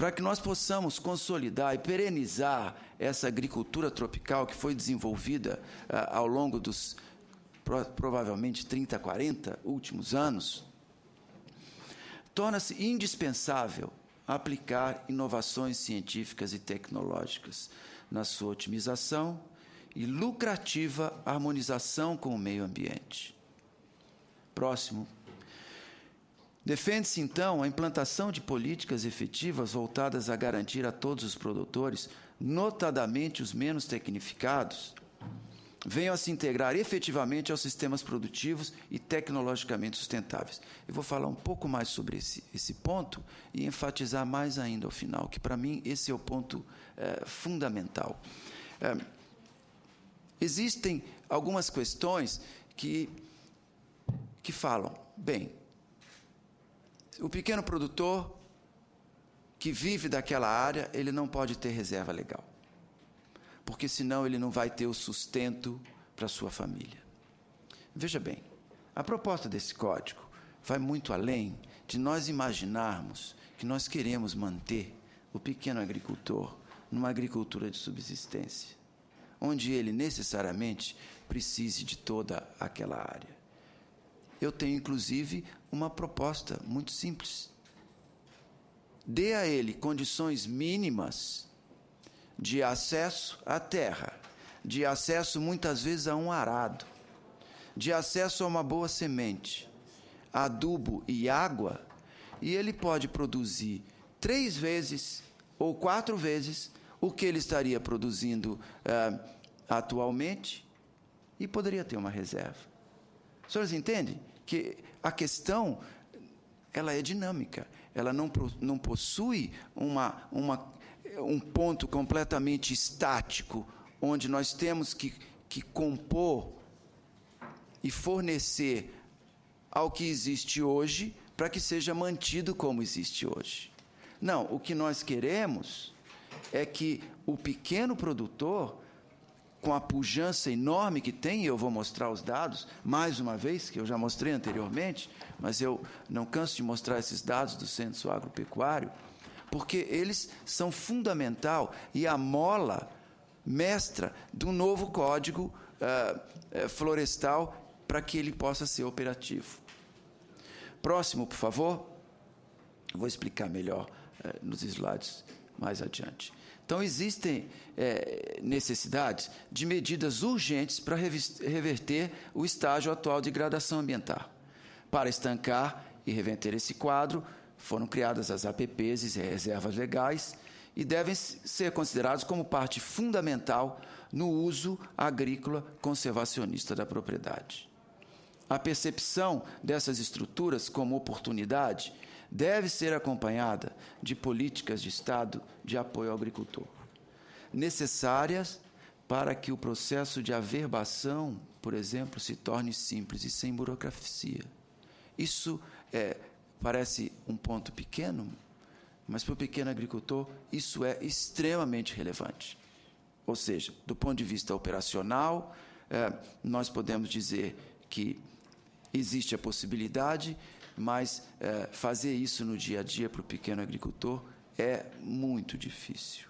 para que nós possamos consolidar e perenizar essa agricultura tropical que foi desenvolvida ah, ao longo dos provavelmente 30, 40 últimos anos, torna-se indispensável aplicar inovações científicas e tecnológicas na sua otimização e lucrativa harmonização com o meio ambiente. Próximo Defende-se, então, a implantação de políticas efetivas voltadas a garantir a todos os produtores, notadamente os menos tecnificados, venham a se integrar efetivamente aos sistemas produtivos e tecnologicamente sustentáveis. Eu vou falar um pouco mais sobre esse, esse ponto e enfatizar mais ainda ao final, que para mim esse é o ponto é, fundamental. É, existem algumas questões que, que falam, bem, o pequeno produtor que vive daquela área, ele não pode ter reserva legal. Porque senão ele não vai ter o sustento para sua família. Veja bem, a proposta desse código vai muito além de nós imaginarmos que nós queremos manter o pequeno agricultor numa agricultura de subsistência, onde ele necessariamente precise de toda aquela área. Eu tenho inclusive uma proposta muito simples. Dê a ele condições mínimas de acesso à terra, de acesso muitas vezes a um arado, de acesso a uma boa semente, adubo e água, e ele pode produzir três vezes ou quatro vezes o que ele estaria produzindo uh, atualmente e poderia ter uma reserva. Os senhores entendem que a questão ela é dinâmica, ela não, não possui uma, uma, um ponto completamente estático, onde nós temos que, que compor e fornecer ao que existe hoje para que seja mantido como existe hoje. Não, o que nós queremos é que o pequeno produtor com a pujança enorme que tem, eu vou mostrar os dados mais uma vez, que eu já mostrei anteriormente, mas eu não canso de mostrar esses dados do censo agropecuário, porque eles são fundamental e a mola mestra do novo código uh, florestal para que ele possa ser operativo. Próximo, por favor. Vou explicar melhor uh, nos slides mais adiante. Então, existem é, necessidades de medidas urgentes para reverter o estágio atual de gradação ambiental. Para estancar e reverter esse quadro, foram criadas as APPs e reservas legais e devem ser considerados como parte fundamental no uso agrícola conservacionista da propriedade. A percepção dessas estruturas como oportunidade deve ser acompanhada de políticas de Estado de apoio ao agricultor, necessárias para que o processo de averbação, por exemplo, se torne simples e sem burocracia. Isso é, parece um ponto pequeno, mas para o pequeno agricultor isso é extremamente relevante. Ou seja, do ponto de vista operacional, é, nós podemos dizer que existe a possibilidade, mas é, fazer isso no dia a dia para o pequeno agricultor é muito difícil.